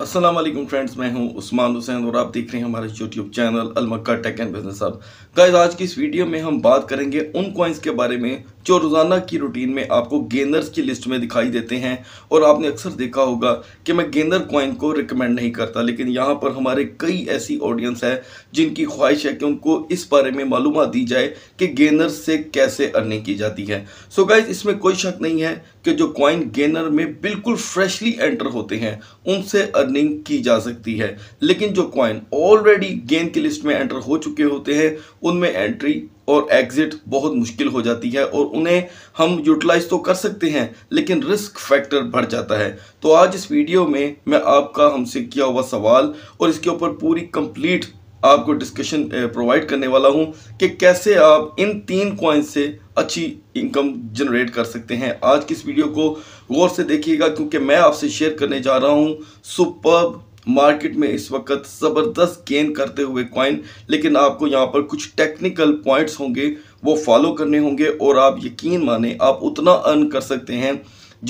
Aslam friends मैं हूं उस्मान हुसैन और आप देख रहे हैं हमारे यूट्यूब चैनल अलमक्का टेक एंड बिजनेस अब गाइस आज की इस वीडियो में हम बात करेंगे उन कॉइन्स के बारे में जो रोज़ाना की रूटीन में आपको गेंदर्स की लिस्ट में दिखाई देते हैं और आपने अक्सर देखा होगा कि मैं गेंदर कॉइन को रिकमेंड नहीं करता लेकिन यहाँ पर हमारे कई ऐसी ऑडियंस है जिनकी ख्वाहिश है कि उनको इस बारे में मालूम दी जाए कि गेंदर से कैसे अर्निंग की जाती है सो गाइज इसमें कोई शक नहीं है कि जो कॉइन गेंदर में बिल्कुल फ्रेशली एंटर होते हैं उनसे अर्निंग की जा सकती है लेकिन जो कॉइन ऑलरेडी गेन की लिस्ट में एंटर हो चुके होते हैं उनमें एंट्री और एग्जिट बहुत मुश्किल हो जाती है और उन्हें हम यूटिलाइज तो कर सकते हैं लेकिन रिस्क फैक्टर बढ़ जाता है तो आज इस वीडियो में मैं आपका हमसे किया हुआ सवाल और इसके ऊपर पूरी कंप्लीट आपको डिस्कशन प्रोवाइड करने वाला हूं कि कैसे आप इन तीन कॉइन से अच्छी इनकम जनरेट कर सकते हैं आज की इस वीडियो को गौर से देखिएगा क्योंकि मैं आपसे शेयर करने जा रहा हूं सुपर मार्केट में इस वक्त ज़बरदस्त गेन करते हुए कॉइन लेकिन आपको यहाँ पर कुछ टेक्निकल पॉइंट्स होंगे वो फॉलो करने होंगे और आप यकीन माने आप उतना अर्न कर सकते हैं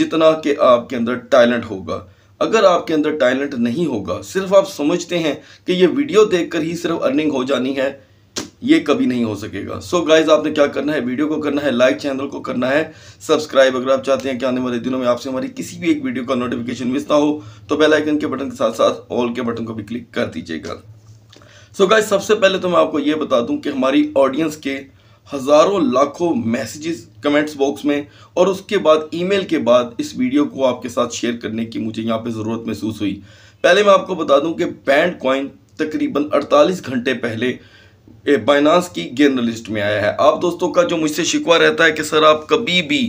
जितना कि आपके अंदर टैलेंट होगा अगर आपके अंदर टैलेंट नहीं होगा सिर्फ आप समझते हैं कि ये वीडियो देखकर ही सिर्फ अर्निंग हो जानी है ये कभी नहीं हो सकेगा सो so गाइज आपने क्या करना है वीडियो को करना है लाइक चैनल को करना है सब्सक्राइब अगर आप चाहते हैं कि आने वाले दिनों में आपसे हमारी किसी भी एक वीडियो का नोटिफिकेशन मिस ना हो तो बेल आइकन के बटन के साथ साथ ऑल के बटन को भी क्लिक कर दीजिएगा सो गाइज सबसे पहले तो मैं आपको ये बता दूं कि हमारी ऑडियंस के हज़ारों लाखों मैसेजेस कमेंट्स बॉक्स में और उसके बाद ईमेल के बाद इस वीडियो को आपके साथ शेयर करने की मुझे यहाँ पे ज़रूरत महसूस हुई पहले मैं आपको बता दूँ कि बैंड कॉइन तकरीबन 48 घंटे पहले बाइनांस की गेंद लिस्ट में आया है आप दोस्तों का जो मुझसे शिकवा रहता है कि सर आप कभी भी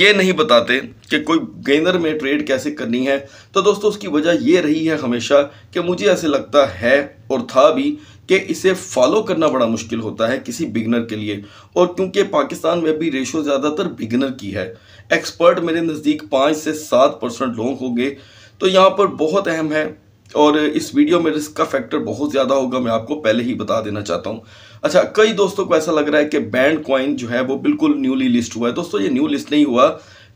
ये नहीं बताते कि कोई गेंदर में ट्रेड कैसे करनी है तो दोस्तों उसकी वजह ये रही है हमेशा कि मुझे ऐसे लगता है और था भी कि इसे फॉलो करना बड़ा मुश्किल होता है किसी बिगनर के लिए और क्योंकि पाकिस्तान में भी रेशो ज़्यादातर बिगनर की है एक्सपर्ट मेरे नज़दीक पाँच से सात परसेंट लोग होंगे तो यहाँ पर बहुत अहम है और इस वीडियो में रिस्क का फैक्टर बहुत ज़्यादा होगा मैं आपको पहले ही बता देना चाहता हूँ अच्छा कई दोस्तों को ऐसा लग रहा है कि बैंड कॉइन जो है वो बिल्कुल न्यूली लिस्ट हुआ है दोस्तों ये न्यू लिस्ट नहीं हुआ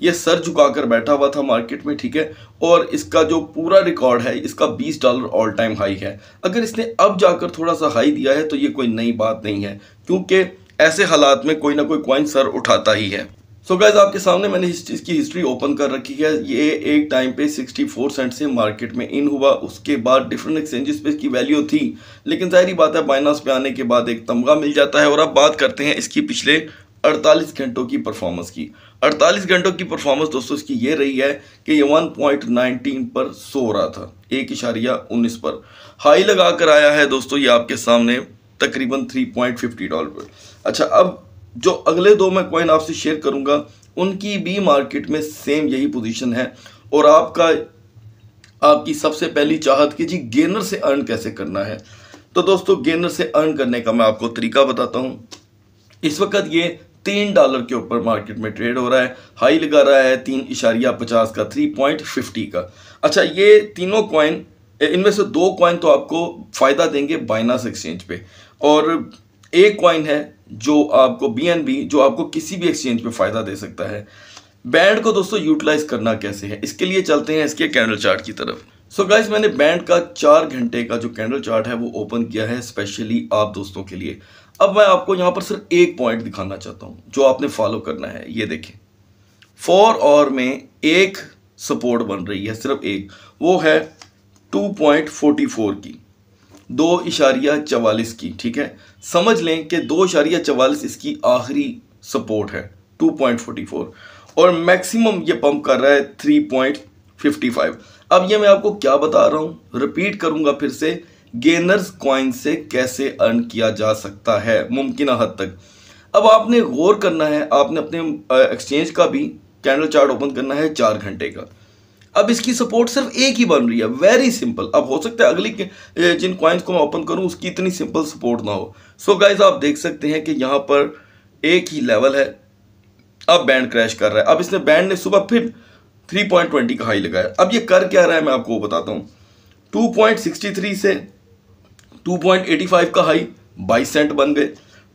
ये सर झुकाकर बैठा हुआ था मार्केट में ठीक है और इसका जो पूरा रिकॉर्ड है इसका 20 डॉलर ऑल टाइम हाई है अगर इसने अब जाकर थोड़ा सा हाई दिया है तो ये कोई नई बात नहीं है क्योंकि ऐसे हालात में कोई ना कोई क्वाइन सर उठाता ही है सो so गैज़ आपके सामने मैंने इसकी हिस्ट्री ओपन कर रखी है ये एक टाइम पे 64 सेंट से मार्केट में इन हुआ उसके बाद डिफरेंट एक्सचेंजेस पे इसकी वैल्यू थी लेकिन जाहिर बात है बाइनास पे आने के बाद एक तमगा मिल जाता है और अब बात करते हैं इसकी पिछले अड़तालीस घंटों की परफॉर्मेंस की अड़तालीस घंटों की परफॉर्मेंस दोस्तों इसकी ये रही है कि ये वन पॉइंट नाइनटीन पर सो रहा था एक इशारिया उन्नीस पर हाई लगा कर आया है दोस्तों ये आपके सामने तकरीबन थ्री पॉइंट फिफ्टी डॉलर पर अच्छा अब जो अगले दो मैं कॉइन आपसे शेयर करूंगा उनकी भी मार्केट में सेम यही पोजिशन है और आपका आपकी सबसे पहली चाहत कि जी गेनर से अर्न कैसे करना है तो दोस्तों गेनर से अर्न करने का मैं आपको तरीका बताता हूँ इस वक्त ये तीन डॉलर के ऊपर मार्केट में ट्रेड हो रहा है हाई लगा रहा है तीन इशारिया पचास का थ्री पॉइंट फिफ्टी का अच्छा ये तीनों कॉइन इनमें से दो कॉइन तो आपको फ़ायदा देंगे बाइनास एक्सचेंज पे और एक कॉइन है जो आपको बी जो आपको किसी भी एक्सचेंज पे फ़ायदा दे सकता है बैंड को दोस्तों यूटिलाइज़ करना कैसे है इसके लिए चलते हैं इसके कैंडल चार्ट की तरफ सो so गाइज मैंने बैंड का चार घंटे का जो कैंडल चार्ट है वो ओपन किया है स्पेशली आप दोस्तों के लिए अब मैं आपको यहाँ पर सिर्फ एक पॉइंट दिखाना चाहता हूँ जो आपने फॉलो करना है ये देखें फोर और में एक सपोर्ट बन रही है सिर्फ एक वो है 2.44 की दो इशारिया चवालीस की ठीक है समझ लें कि दो इशारिया चवालीस इसकी आखिरी सपोर्ट है 2.44 और मैक्सिमम ये पंप कर रहा है 3.55 अब ये मैं आपको क्या बता रहा हूँ रिपीट करूँगा फिर से गेनर्स कॉइन से कैसे अर्न किया जा सकता है मुमकिन हद तक अब आपने गौर करना है आपने अपने एक्सचेंज का भी कैंडल चार्ट ओपन करना है चार घंटे का अब इसकी सपोर्ट सिर्फ एक ही बन रही है वेरी सिंपल अब हो सकता है अगली जिन कॉइन्स को मैं ओपन करूं उसकी इतनी सिंपल सपोर्ट ना हो सो so गाइज आप देख सकते हैं कि यहाँ पर एक ही लेवल है अब बैंड क्रैश कर रहा है अब इसने बैंड ने सुबह फिर 3.20 का हाई लगाया अब ये कर क्या रहा है मैं आपको बताता हूँ 2.63 से 2.85 का हाई बाईस सेंट बन गए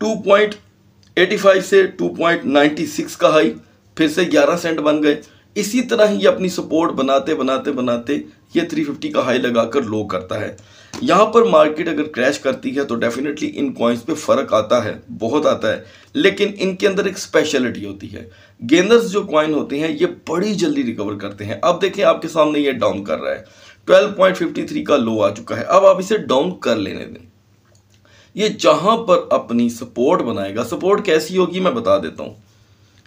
2.85 से 2.96 का हाई फिर से 11 सेंट बन गए इसी तरह ही अपनी सपोर्ट बनाते बनाते बनाते ये 350 का हाई लगाकर लो करता है यहाँ पर मार्केट अगर क्रैश करती है तो डेफिनेटली इन कॉइन्स पे फ़र्क आता है बहुत आता है लेकिन इनके अंदर एक स्पेशलिटी होती है गेंदर्स जो कॉइन होते हैं ये बड़ी जल्दी रिकवर करते हैं अब देखें आपके सामने ये डाउन कर रहा है 12.53 का लो आ चुका है अब आप इसे डाउन कर लेने दें ये जहां पर अपनी सपोर्ट बनाएगा सपोर्ट कैसी होगी मैं बता देता हूं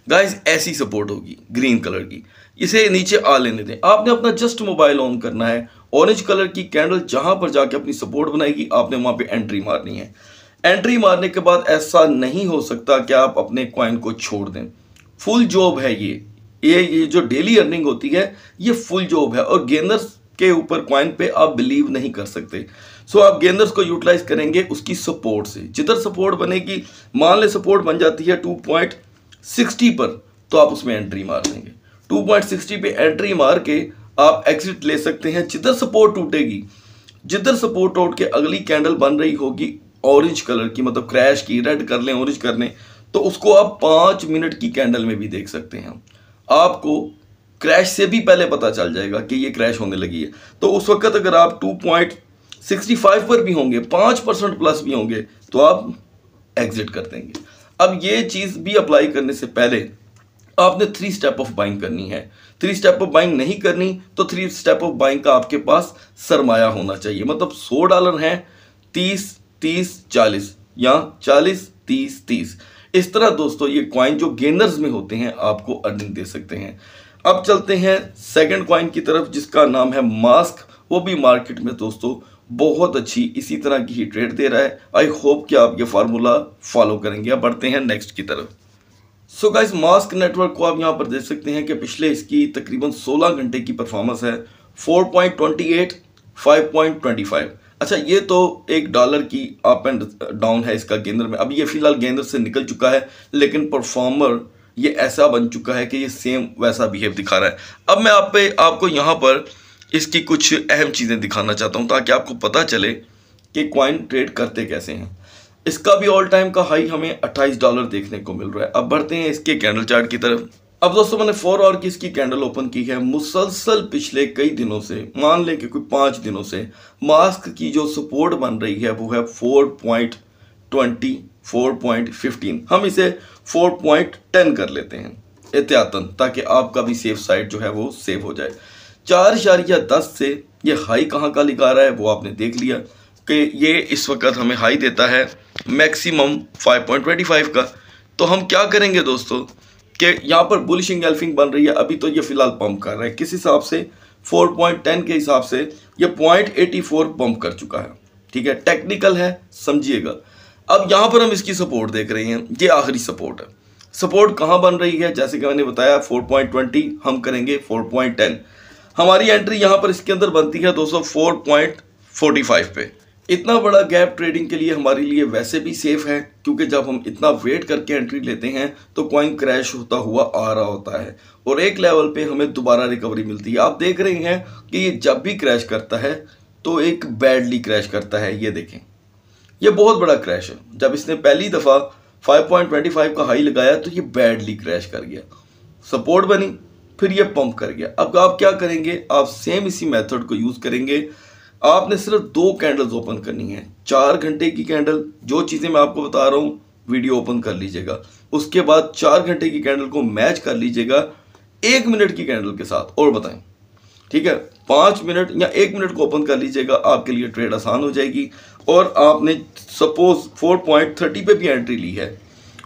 गाइस ऐसी सपोर्ट होगी ग्रीन कलर की इसे नीचे आ लेने दें आपने अपना जस्ट मोबाइल ऑन करना है ऑरेंज कलर की कैंडल जहां पर जाके अपनी सपोर्ट बनाएगी आपने वहां पे एंट्री मारनी है एंट्री मारने के बाद ऐसा नहीं हो सकता कि आप अपने क्वाइन को छोड़ दें फुल जॉब है ये ये ये जो डेली अर्निंग होती है ये फुल जॉब है और गेनर्स उसके ऊपर क्वाइन पे आप बिलीव नहीं कर सकते सो so, आप गेंदर्स को यूटिलाइज करेंगे उसकी सपोर्ट से जिधर सपोर्ट बनेगी मान ले सपोर्ट बन जाती है टू पॉइंट सिक्सटी पर तो आप उसमें एंट्री मार देंगे टू पॉइंट सिक्सटी पे एंट्री मार के आप एग्जिट ले सकते हैं जिधर सपोर्ट टूटेगी जिधर सपोर्ट टूट के अगली कैंडल बन रही होगी ऑरेंज कलर की मतलब क्रैश की रेड कर लें ऑरेंज कर लें तो उसको आप पाँच मिनट की कैंडल में भी देख सकते हैं आपको क्रैश से भी पहले पता चल जाएगा कि ये क्रैश होने लगी है तो उस वक्त अगर आप टू पॉइंट सिक्सटी फाइव पर भी होंगे 5 परसेंट प्लस भी होंगे तो आप एग्जिट कर देंगे अब ये चीज़ भी अप्लाई करने से पहले आपने थ्री स्टेप ऑफ बाइंग करनी है थ्री स्टेप ऑफ बाइंग नहीं करनी तो थ्री स्टेप ऑफ बाइंग का आपके पास सरमाया होना चाहिए मतलब सौ डॉलर हैं तीस तीस चालीस या चालीस तीस तीस इस तरह दोस्तों ये क्वाइन जो गेनर्स में होते हैं आपको अर्निंग दे सकते हैं अब चलते हैं सेकंड क्वाइन की तरफ जिसका नाम है मास्क वो भी मार्केट में दोस्तों बहुत अच्छी इसी तरह की ही ट्रेड दे रहा है आई होप कि आप ये फार्मूला फॉलो करेंगे अब बढ़ते हैं नेक्स्ट की तरफ सो गाइस मास्क नेटवर्क को आप यहाँ पर देख सकते हैं कि पिछले इसकी तकरीबन 16 घंटे की परफॉर्मेंस है 4.28 5.25 अच्छा ये तो एक डॉलर की अप एंड डाउन है इसका केंद्र में अब ये फिलहाल केंद्र से निकल चुका है लेकिन परफॉर्मर ये ऐसा बन चुका है कि ये सेम वैसा बिहेव दिखा रहा है अब मैं आप पे आपको यहाँ पर इसकी कुछ अहम चीज़ें दिखाना चाहता हूँ ताकि आपको पता चले कि क्वाइन ट्रेड करते कैसे हैं इसका भी ऑल टाइम का हाई हमें 28 डॉलर देखने को मिल रहा है अब बढ़ते हैं इसके कैंडल चार्ट की तरफ अब दोस्तों मैंने फोर और की इसकी कैंडल ओपन की है मुसलसल पिछले कई दिनों से मान लें कि कोई पाँच दिनों से मास्क की जो सपोर्ट बन रही है वो है four point twenty four point fifteen हम इसे फोर पॉइंट टेन कर लेते हैं एहतियातन ताकि आपका भी सेफ साइड जो है वो सेव हो जाए चार इशारिया दस से ये हाई कहाँ का लिखा रहा है वो आपने देख लिया कि ये इस वक्त हमें हाई देता है मैक्सिमम 5.25 का तो हम क्या करेंगे दोस्तों कि यहाँ पर बुलिश एल्फिंग बन रही है अभी तो ये फ़िलहाल पम्प कर रहा है किस हिसाब से 4.10 के हिसाब से ये 0.84 पम्प कर चुका है ठीक है टेक्निकल है समझिएगा अब यहाँ पर हम इसकी सपोर्ट देख रहे हैं ये आखिरी सपोर्ट है सपोर्ट कहाँ बन रही है जैसे कि मैंने बताया 4.20 हम करेंगे 4.10 हमारी एंट्री यहाँ पर इसके अंदर बनती है 204.45 पे इतना बड़ा गैप ट्रेडिंग के लिए हमारे लिए वैसे भी सेफ है क्योंकि जब हम इतना वेट करके एंट्री लेते हैं तो कॉइन क्रैश होता हुआ आ रहा होता है और एक लेवल पे हमें दोबारा रिकवरी मिलती है आप देख रहे हैं कि ये जब भी क्रैश करता है तो एक बैडली क्रैश करता है ये देखें ये बहुत बड़ा क्रैश है जब इसने पहली दफ़ा 5.25 का हाई लगाया तो ये बैडली क्रैश कर गया सपोर्ट बनी फिर ये पंप कर गया अब आप क्या करेंगे आप सेम इसी मेथड को यूज़ करेंगे आपने सिर्फ दो कैंडल्स ओपन करनी है चार घंटे की कैंडल जो चीज़ें मैं आपको बता रहा हूँ वीडियो ओपन कर लीजिएगा उसके बाद चार घंटे की कैंडल को मैच कर लीजिएगा एक मिनट की कैंडल के साथ और बताएं ठीक है पाँच मिनट या एक मिनट को ओपन कर लीजिएगा आपके लिए ट्रेड आसान हो जाएगी और आपने सपोज फोर पॉइंट थर्टी पे भी एंट्री ली है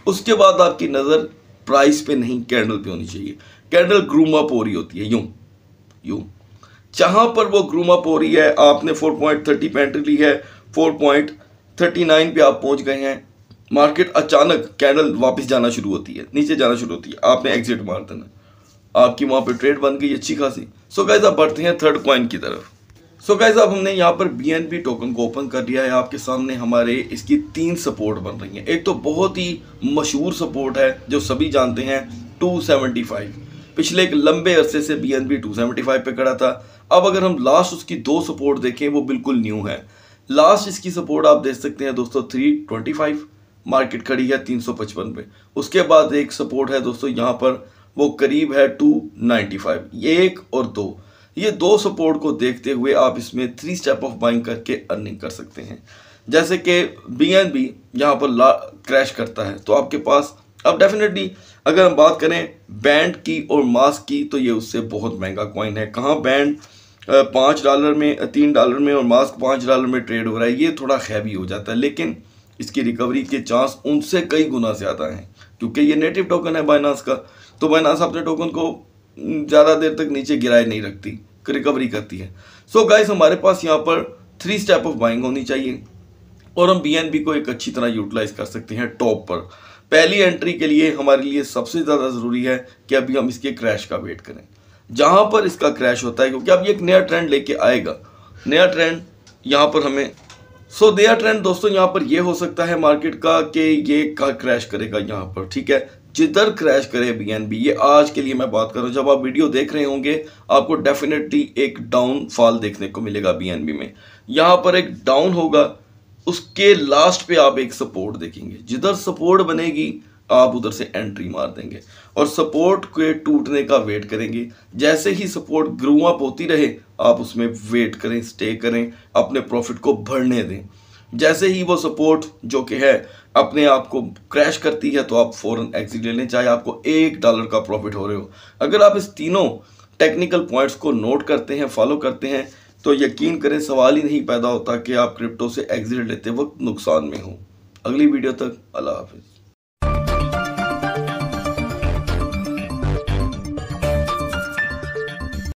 उसके बाद आपकी नज़र प्राइस पे नहीं कैंडल पे होनी चाहिए कैंडल ग्रूम अप हो रही होती है यूं यूं जहाँ पर वो ग्रूम अप हो रही है आपने फोर पॉइंट थर्टी पे एंट्री ली है फोर पॉइंट थर्टी नाइन पे आप पहुँच गए हैं मार्केट अचानक कैंडल वापस जाना शुरू होती है नीचे जाना शुरू होती है आपने एग्जिट मार देना आपकी वहाँ पर ट्रेड बन गई अच्छी खासी सो गाइज आप बढ़ते हैं थर्ड कॉइन की तरफ सो so अब हमने यहाँ पर बी टोकन को ओपन कर लिया है आपके सामने हमारे इसकी तीन सपोर्ट बन रही हैं एक तो बहुत ही मशहूर सपोर्ट है जो सभी जानते हैं 275 पिछले एक लंबे अरसे से बी एन बी टू पे खड़ा था अब अगर हम लास्ट उसकी दो सपोर्ट देखें वो बिल्कुल न्यू है लास्ट इसकी सपोर्ट आप देख सकते हैं दोस्तों फाइव मार्केट खड़ी है पचपन पे उसके बाद एक सपोर्ट है दोस्तों यहाँ पर वो करीब है टू नाइन्टी फाइव एक और दो ये दो सपोर्ट को देखते हुए आप इसमें थ्री स्टेप ऑफ बाइंग करके अर्निंग कर सकते हैं जैसे कि बी एन बी यहाँ पर ला क्रैश करता है तो आपके पास अब डेफिनेटली अगर हम बात करें बैंड की और मास्क की तो ये उससे बहुत महंगा कॉइन है कहाँ बैंड पाँच डॉलर में तीन डॉलर में और मास्क पाँच डॉलर में ट्रेड हो रहा है ये थोड़ा हैवी हो जाता है लेकिन इसकी रिकवरी के चांस उनसे कई गुना ज़्यादा हैं क्योंकि ये नेटिव टोकन है बाइनास का तो बाइनास अपने टोकन को ज़्यादा देर तक नीचे गिराए नहीं रखती रिकवरी करती है सो so गाइस हमारे पास यहाँ पर थ्री स्टेप ऑफ बाइंग होनी चाहिए और हम बी को एक अच्छी तरह यूटिलाइज कर सकते हैं टॉप पर पहली एंट्री के लिए हमारे लिए सबसे ज़्यादा ज़रूरी है कि अभी हम इसके क्रैश का वेट करें जहाँ पर इसका क्रैश होता है क्योंकि अब ये एक नया ट्रेंड लेके आएगा नया ट्रेंड यहाँ पर हमें सो नया ट्रेंड दोस्तों यहाँ पर ये हो सकता है मार्केट का कि ये का क्रैश करेगा यहाँ पर ठीक है जिधर क्रैश करे बी ये आज के लिए मैं बात कर रहा हूँ जब आप वीडियो देख रहे होंगे आपको डेफिनेटली एक डाउनफॉल देखने को मिलेगा बी में यहाँ पर एक डाउन होगा उसके लास्ट पे आप एक सपोर्ट देखेंगे जिधर सपोर्ट बनेगी आप उधर से एंट्री मार देंगे और सपोर्ट के टूटने का वेट करेंगे जैसे ही सपोर्ट ग्रो अप होती रहे आप उसमें वेट करें स्टे करें अपने प्रॉफिट को बढ़ने दें जैसे ही वो सपोर्ट जो कि है अपने आप को क्रैश करती है तो आप फ़ौरन एग्जिट ले लें चाहे आपको एक डॉलर का प्रॉफिट हो रहे हो अगर आप इस तीनों टेक्निकल पॉइंट्स को नोट करते हैं फॉलो करते हैं तो यकीन करें सवाल ही नहीं पैदा होता कि आप क्रिप्टो से एग्जिट लेते वक्त नुकसान में हो अगली वीडियो तक अल्लाह हाफिज़